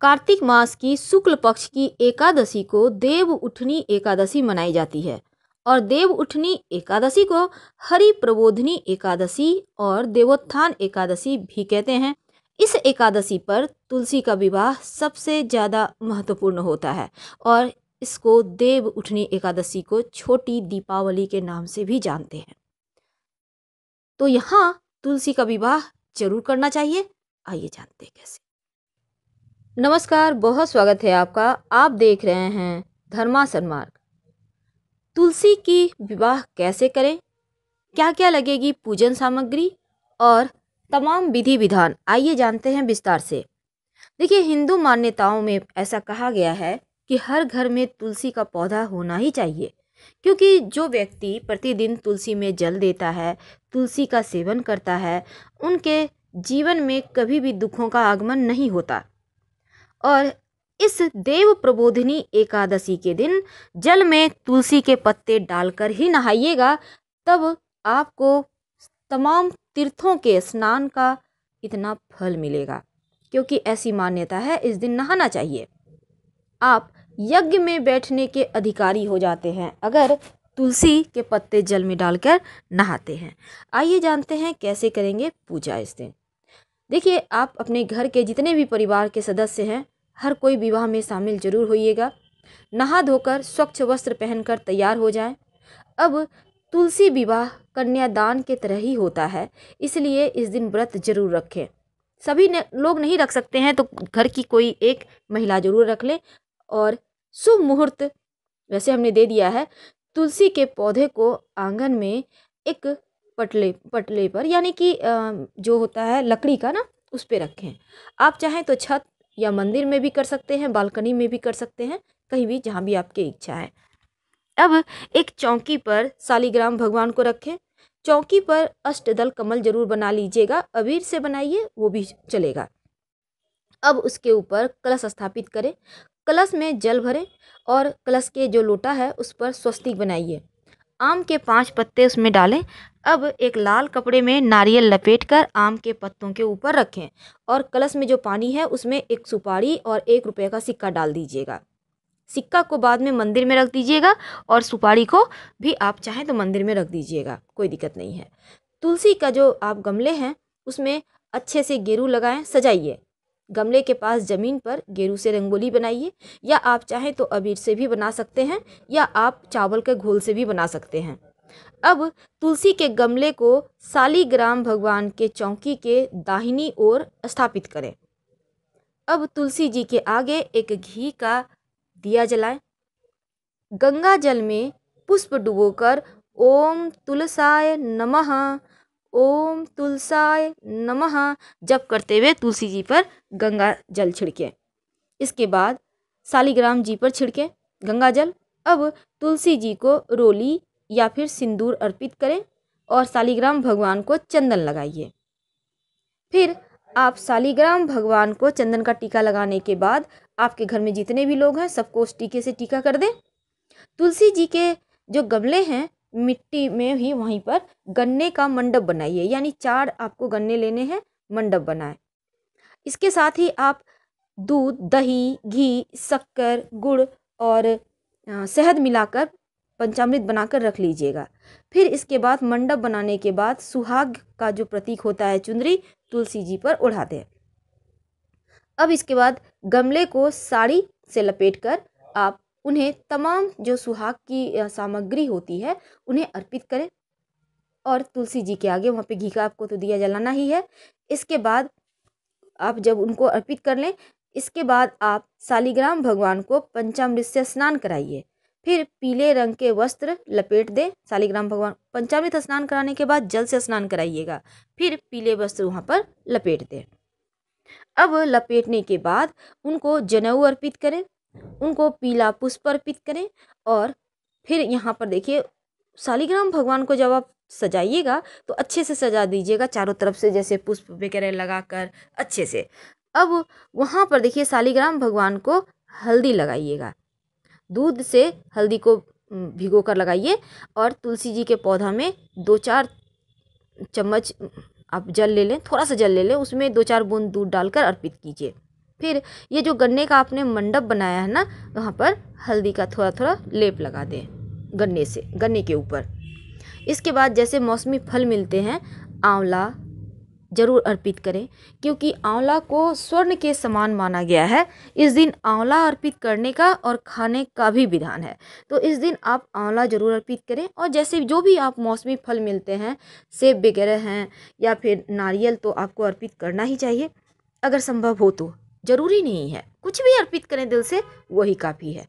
कार्तिक मास की शुक्ल पक्ष की एकादशी को देव उठनी एकादशी मनाई जाती है और देव उठनी एकादशी को हरि प्रबोधनी एकादशी और देवोत्थान एकादशी भी कहते हैं इस एकादशी पर तुलसी का विवाह सबसे ज़्यादा महत्वपूर्ण होता है और इसको देव उठनी एकादशी को छोटी दीपावली के नाम से भी जानते हैं तो यहाँ तुलसी का विवाह जरूर करना चाहिए आइए जानते हैं कैसे नमस्कार बहुत स्वागत है आपका आप देख रहे हैं धर्मासन मार्ग तुलसी की विवाह कैसे करें क्या क्या लगेगी पूजन सामग्री और तमाम विधि विधान आइए जानते हैं विस्तार से देखिए हिंदू मान्यताओं में ऐसा कहा गया है कि हर घर में तुलसी का पौधा होना ही चाहिए क्योंकि जो व्यक्ति प्रतिदिन तुलसी में जल देता है तुलसी का सेवन करता है उनके जीवन में कभी भी दुखों का आगमन नहीं होता और इस देव प्रबोधिनी एकादशी के दिन जल में तुलसी के पत्ते डालकर ही नहाइएगा तब आपको तमाम तीर्थों के स्नान का इतना फल मिलेगा क्योंकि ऐसी मान्यता है इस दिन नहाना चाहिए आप यज्ञ में बैठने के अधिकारी हो जाते हैं अगर तुलसी के पत्ते जल में डालकर नहाते हैं आइए जानते हैं कैसे करेंगे पूजा इस दिन देखिए आप अपने घर के जितने भी परिवार के सदस्य हैं हर कोई विवाह में शामिल जरूर होइएगा नहा धोकर स्वच्छ वस्त्र पहनकर तैयार हो जाएं। अब तुलसी विवाह कन्यादान के तरह ही होता है इसलिए इस दिन व्रत जरूर रखें सभी ने, लोग नहीं रख सकते हैं तो घर की कोई एक महिला जरूर रख लें और शुभ मुहूर्त वैसे हमने दे दिया है तुलसी के पौधे को आंगन में एक पटले पटले पर यानी कि जो होता है लकड़ी का ना उस पर रखें आप चाहें तो छत या मंदिर में भी कर सकते हैं बालकनी में भी कर सकते हैं कहीं भी जहाँ भी आपकी इच्छा है अब एक चौकी पर शालीग्राम भगवान को रखें चौकी पर अष्टदल कमल जरूर बना लीजिएगा अबीर से बनाइए वो भी चलेगा अब उसके ऊपर कलश स्थापित करें कलश में जल भरें और कलश के जो लोटा है उस पर स्वस्तिक बनाइए आम के पाँच पत्ते उसमें डालें अब एक लाल कपड़े में नारियल लपेट कर आम के पत्तों के ऊपर रखें और कलश में जो पानी है उसमें एक सुपारी और एक रुपये का सिक्का डाल दीजिएगा सिक्का को बाद में मंदिर में रख दीजिएगा और सुपारी को भी आप चाहें तो मंदिर में रख दीजिएगा कोई दिक्कत नहीं है तुलसी का जो आप गमले हैं उसमें अच्छे से गेरू लगाएं सजाइए गमले के पास ज़मीन पर गेरू से रंगोली बनाइए या आप चाहें तो अबीर से भी बना सकते हैं या आप चावल के घोल से भी बना सकते हैं अब तुलसी के गमले को सालीग्राम भगवान के चौकी के दाहिनी ओर स्थापित करें अब तुलसी जी के आगे एक घी का दिया जलाएं गंगा जल में पुष्प डुबोकर ओम तुलसाय नमः ओम तुलसाय नमः जप करते हुए तुलसी जी पर गंगा जल छिड़कें इसके बाद शालीग्राम जी पर छिड़कें गंगा जल अब तुलसी जी को रोली या फिर सिंदूर अर्पित करें और शालीग्राम भगवान को चंदन लगाइए फिर आप शालीग्राम भगवान को चंदन का टीका लगाने के बाद आपके घर में जितने भी लोग हैं सबको उस टीके से टीका कर दें तुलसी जी के जो गमले हैं मिट्टी में ही वहीं पर गन्ने का मंडप बनाइए यानी चार आपको गन्ने लेने हैं मंडप बनाएं इसके साथ ही आप दूध दही घी शक्कर गुड़ और शहद मिलाकर पंचामृत बनाकर रख लीजिएगा फिर इसके बाद मंडप बनाने के बाद सुहाग का जो प्रतीक होता है चुंदरी तुलसी जी पर ओढ़ा दें अब इसके बाद गमले को साड़ी से लपेट कर आप उन्हें तमाम जो सुहाग की सामग्री होती है उन्हें अर्पित करें और तुलसी जी के आगे वहाँ पे घी का आपको तो दिया जलाना ही है इसके बाद आप जब उनको अर्पित कर लें इसके बाद आप सालिग्राम भगवान को पंचामृत से स्नान कराइए फिर पीले रंग के वस्त्र लपेट दें सालिग्राम भगवान पंचामृत स्नान कराने के बाद जल से स्नान कराइएगा फिर पीले वस्त्र वहाँ पर लपेट दें अब लपेटने के बाद उनको जनेऊ अर्पित करें उनको पीला पुष्प अर्पित करें और फिर यहाँ पर देखिए शालिग्राम भगवान को जब आप सजाइएगा तो अच्छे से सजा दीजिएगा चारों तरफ से जैसे पुष्प वगैरह लगाकर अच्छे से अब वहाँ पर देखिए शालिग्राम भगवान को हल्दी लगाइएगा दूध से हल्दी को भिगो कर लगाइए और तुलसी जी के पौधा में दो चार चम्मच आप जल ले लें थोड़ा सा जल ले लें उसमें दो चार बूंद दूध डालकर अर्पित कीजिए फिर ये जो गन्ने का आपने मंडप बनाया है ना वहाँ पर हल्दी का थोड़ा थोड़ा लेप लगा दें गन्ने से गन्ने के ऊपर इसके बाद जैसे मौसमी फल मिलते हैं आंवला जरूर अर्पित करें क्योंकि आंवला को स्वर्ण के समान माना गया है इस दिन आंवला अर्पित करने का और खाने का भी विधान है तो इस दिन आप आंवला जरूर अर्पित करें और जैसे जो भी आप मौसमी फल मिलते हैं सेब वगैरह हैं या फिर नारियल तो आपको अर्पित करना ही चाहिए अगर संभव हो तो ज़रूरी नहीं है कुछ भी अर्पित करें दिल से वही काफ़ी है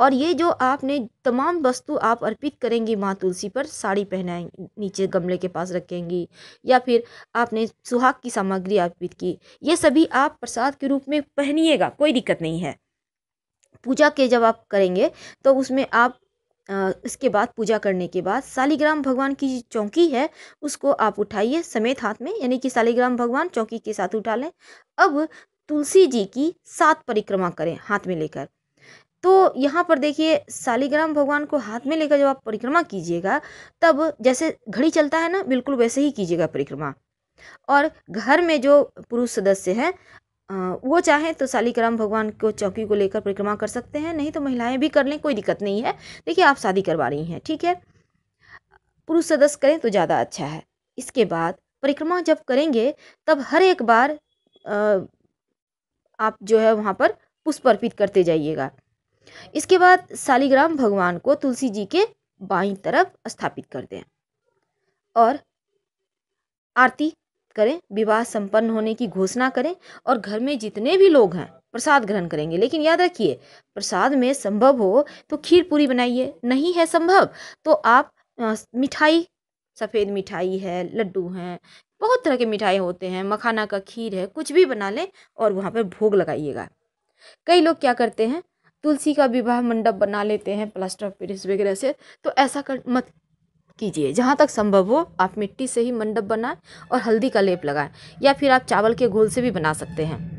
और ये जो आपने तमाम वस्तु आप अर्पित करेंगी माँ तुलसी पर साड़ी पहनाएंगी नीचे गमले के पास रखेंगी या फिर आपने सुहाग की सामग्री अर्पित की ये सभी आप प्रसाद के रूप में पहनिएगा कोई दिक्कत नहीं है पूजा के जब आप करेंगे तो उसमें आप इसके बाद पूजा करने के बाद सालीग्राम भगवान की चौकी है उसको आप उठाइए समेत हाथ में यानी कि सालीग्राम भगवान चौकी के साथ उठा लें अब तुलसी जी की सात परिक्रमा करें हाथ में लेकर तो यहाँ पर देखिए शालिग्राम भगवान को हाथ में लेकर जब आप परिक्रमा कीजिएगा तब जैसे घड़ी चलता है ना बिल्कुल वैसे ही कीजिएगा परिक्रमा और घर में जो पुरुष सदस्य हैं वो चाहें तो शालिग्राम भगवान को चौकी को लेकर परिक्रमा कर सकते हैं नहीं तो महिलाएं भी कर लें कोई दिक्कत नहीं है देखिए आप शादी करवा रही हैं ठीक है पुरुष सदस्य करें तो ज़्यादा अच्छा है इसके बाद परिक्रमा जब करेंगे तब हर एक बार आप जो है वहाँ पर पुष्प अर्पित करते जाइएगा इसके बाद शालिग्राम भगवान को तुलसी जी के बाई तरफ स्थापित कर दें और आरती करें विवाह संपन्न होने की घोषणा करें और घर में जितने भी लोग हैं प्रसाद ग्रहण करेंगे लेकिन याद रखिए प्रसाद में संभव हो तो खीर पूरी बनाइए नहीं है संभव तो आप मिठाई सफ़ेद मिठाई है लड्डू हैं बहुत तरह के मिठाई होते हैं मखाना का खीर है कुछ भी बना लें और वहाँ पर भोग लगाइएगा कई लोग क्या करते हैं तुलसी का विवाह मंडप बना लेते हैं प्लास्टर ऑफ पेरिस वगैरह से तो ऐसा कर मत कीजिए जहाँ तक संभव हो आप मिट्टी से ही मंडप बनाएं और हल्दी का लेप लगाएं या फिर आप चावल के घोल से भी बना सकते हैं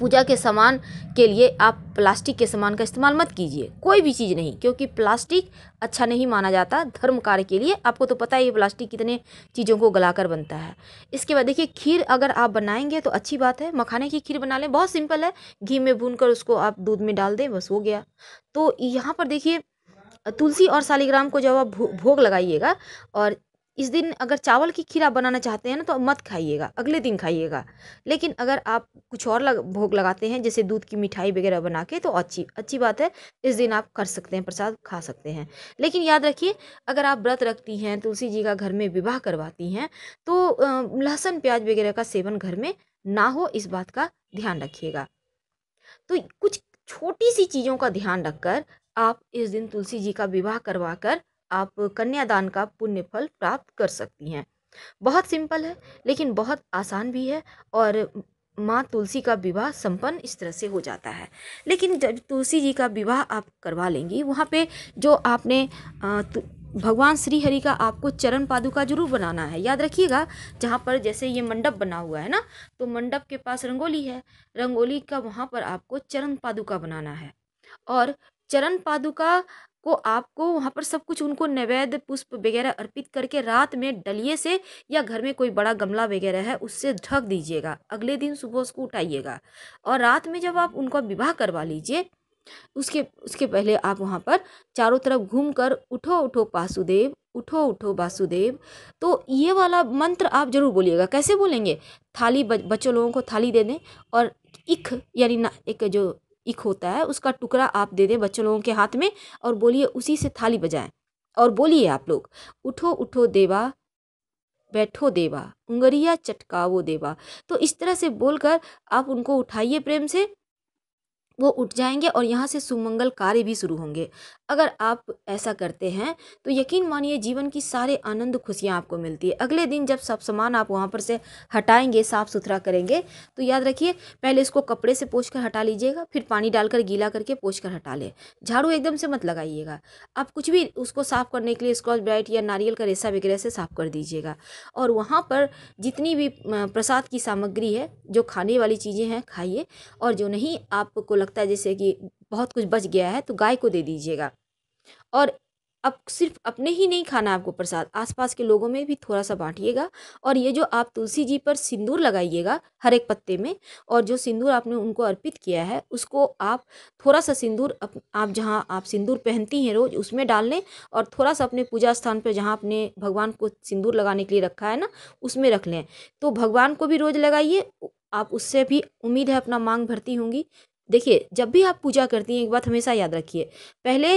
पूजा के सामान के लिए आप प्लास्टिक के सामान का इस्तेमाल मत कीजिए कोई भी चीज़ नहीं क्योंकि प्लास्टिक अच्छा नहीं माना जाता धर्म कार्य के लिए आपको तो पता ही प्लास्टिक कितने चीज़ों को गलाकर बनता है इसके बाद देखिए खीर अगर आप बनाएंगे तो अच्छी बात है मखाने की खीर बना लें बहुत सिंपल है घी में भून कर उसको आप दूध में डाल दें बस हो गया तो यहाँ पर देखिए तुलसी और शालिग्राम को जब आप भो, भोग लगाइएगा और इस दिन अगर चावल की खीरा बनाना चाहते हैं ना तो मत खाइएगा अगले दिन खाइएगा लेकिन अगर आप कुछ और लग, भोग लगाते हैं जैसे दूध की मिठाई वगैरह बना के तो अच्छी अच्छी बात है इस दिन आप कर सकते हैं प्रसाद खा सकते हैं लेकिन याद रखिए अगर आप व्रत रखती हैं तुलसी जी का घर में विवाह करवाती हैं तो लहसुन प्याज वगैरह का सेवन घर में ना हो इस बात का ध्यान रखिएगा तो कुछ छोटी सी चीज़ों का ध्यान रखकर आप इस दिन तुलसी जी का विवाह करवा कर आप कन्यादान का पुण्य फल प्राप्त कर सकती हैं बहुत सिंपल है लेकिन बहुत आसान भी है और माँ तुलसी का विवाह संपन्न इस तरह से हो जाता है लेकिन जब तुलसी जी का विवाह आप करवा लेंगी वहाँ पे जो आपने भगवान श्री हरि का आपको चरण पादुका जरूर बनाना है याद रखिएगा जहाँ पर जैसे ये मंडप बना हुआ है ना तो मंडप के पास रंगोली है रंगोली का वहाँ पर आपको चरण पादुका बनाना है और चरण पादुका को आपको वहाँ पर सब कुछ उनको नैवेद्य पुष्प वगैरह अर्पित करके रात में डलिए से या घर में कोई बड़ा गमला वगैरह है उससे ढक दीजिएगा अगले दिन सुबह उसको उठाइएगा और रात में जब आप उनका विवाह करवा लीजिए उसके उसके पहले आप वहाँ पर चारों तरफ घूम कर उठो उठो वासुदेव उठो उठो वासुदेव तो ये वाला मंत्र आप जरूर बोलिएगा कैसे बोलेंगे थाली बच्चों लोगों को थाली दे दें और इख यानी ना एक जो इक होता है उसका टुकड़ा आप दे दें बच्चों लोगों के हाथ में और बोलिए उसी से थाली बजाएं और बोलिए आप लोग उठो उठो देवा बैठो देवा उंगरिया चटकावो देवा तो इस तरह से बोलकर आप उनको उठाइए प्रेम से वो उठ जाएंगे और यहाँ से सुमंगल कार्य भी शुरू होंगे अगर आप ऐसा करते हैं तो यकीन मानिए जीवन की सारे आनंद खुशियाँ आपको मिलती है अगले दिन जब सब सामान आप वहाँ पर से हटाएंगे साफ़ सुथरा करेंगे तो याद रखिए पहले इसको कपड़े से पोछ कर हटा लीजिएगा फिर पानी डालकर गीला करके पोछ कर हटा लें झाड़ू एकदम से मत लगाइएगा आप कुछ भी उसको साफ़ करने के लिए स्कॉच ब्राइट या नारियल का रेसा वगैरह से साफ़ कर दीजिएगा और वहाँ पर जितनी भी प्रसाद की सामग्री है जो खाने वाली चीज़ें हैं खाइए और जो नहीं आपको लगता है जैसे कि बहुत कुछ बच गया है तो गाय को दे दीजिएगा और अब सिर्फ अपने ही नहीं खाना आपको प्रसाद आसपास के लोगों में भी थोड़ा सा बांटिएगा और ये जो आप तुलसी जी पर सिंदूर लगाइएगा हर एक पत्ते में और जो सिंदूर आपने उनको अर्पित किया है उसको आप थोड़ा सा सिंदूर अप, आप जहाँ आप सिंदूर पहनती हैं रोज़ उसमें डाल लें और थोड़ा सा अपने पूजा स्थान पर जहाँ आपने भगवान को सिंदूर लगाने के लिए रखा है ना उसमें रख लें तो भगवान को भी रोज़ लगाइए आप उससे भी उम्मीद है अपना मांग भरती होंगी देखिए जब भी आप पूजा करती हैं एक बात हमेशा याद रखिए पहले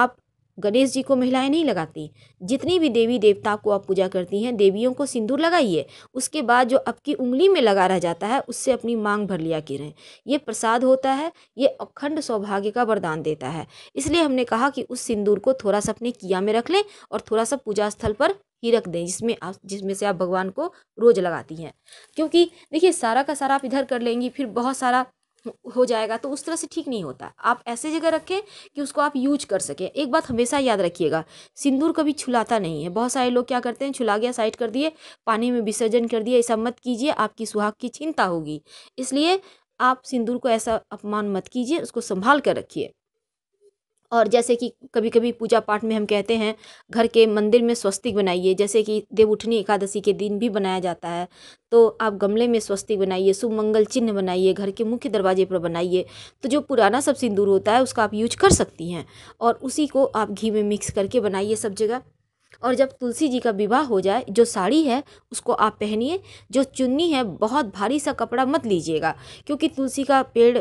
आप गणेश जी को महिलाएं नहीं लगाती जितनी भी देवी देवता को आप पूजा करती हैं देवियों को सिंदूर लगाइए उसके बाद जो आपकी उंगली में लगा रह जाता है उससे अपनी मांग भर लिया रहें ये प्रसाद होता है ये अखंड सौभाग्य का वरदान देता है इसलिए हमने कहा कि उस सिंदूर को थोड़ा सा अपने किया में रख लें और थोड़ा सा पूजा स्थल पर ही रख दें जिसमें आप जिसमें से आप भगवान को रोज़ लगाती हैं क्योंकि देखिए सारा का सारा आप इधर कर लेंगी फिर बहुत सारा हो जाएगा तो उस तरह से ठीक नहीं होता आप ऐसे जगह रखें कि उसको आप यूज कर सकें एक बात हमेशा याद रखिएगा सिंदूर कभी छुलाता नहीं है बहुत सारे लोग क्या करते हैं छुला गया साइड कर दिए पानी में विसर्जन कर दिए ऐसा मत कीजिए आपकी सुहाग की चिंता होगी इसलिए आप सिंदूर को ऐसा अपमान मत कीजिए उसको संभाल कर रखिए और जैसे कि कभी कभी पूजा पाठ में हम कहते हैं घर के मंदिर में स्वस्तिक बनाइए जैसे कि देवउठनी एकादशी के दिन भी बनाया जाता है तो आप गमले में स्वस्तिक बनाइए शुभ मंगल चिन्ह बनाइए घर के मुख्य दरवाजे पर बनाइए तो जो पुराना सब सिंदूर होता है उसका आप यूज कर सकती हैं और उसी को आप घी में मिक्स करके बनाइए सब जगह और जब तुलसी जी का विवाह हो जाए जो साड़ी है उसको आप पहनिए जो चुन्नी है बहुत भारी सा कपड़ा मत लीजिएगा क्योंकि तुलसी का पेड़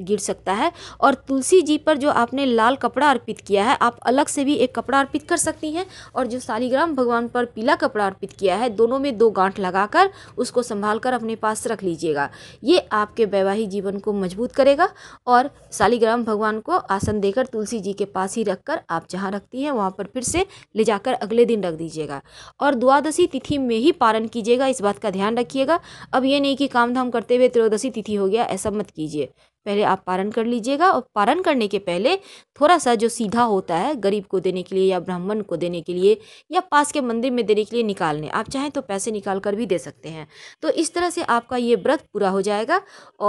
गिर सकता है और तुलसी जी पर जो आपने लाल कपड़ा अर्पित किया है आप अलग से भी एक कपड़ा अर्पित कर सकती हैं और जो शालीग्राम भगवान पर पीला कपड़ा अर्पित किया है दोनों में दो गांठ लगाकर उसको संभाल कर अपने पास रख लीजिएगा ये आपके वैवाहिक जीवन को मजबूत करेगा और शालीग्राम भगवान को आसन देकर तुलसी जी के पास ही रख कर आप जहाँ रखती हैं वहाँ पर फिर से ले जाकर अगले दिन रख दीजिएगा और द्वादशी तिथि में ही पारण कीजिएगा इस बात का ध्यान रखिएगा अब ये नहीं कि काम धाम करते हुए त्रयोदशी तिथि हो गया ऐसा मत कीजिए पहले आप पारण कर लीजिएगा और पारण करने के पहले थोड़ा सा जो सीधा होता है गरीब को देने के लिए या ब्राह्मण को देने के लिए या पास के मंदिर में देने के लिए निकालने आप चाहें तो पैसे निकाल कर भी दे सकते हैं तो इस तरह से आपका ये व्रत पूरा हो जाएगा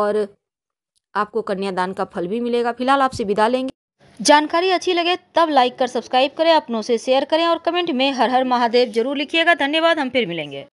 और आपको कन्यादान का फल भी मिलेगा फिलहाल आपसे विदा लेंगे जानकारी अच्छी लगे तब लाइक कर सब्सक्राइब करें अपनों से शेयर करें और कमेंट में हर हर महादेव जरूर लिखिएगा धन्यवाद हम फिर मिलेंगे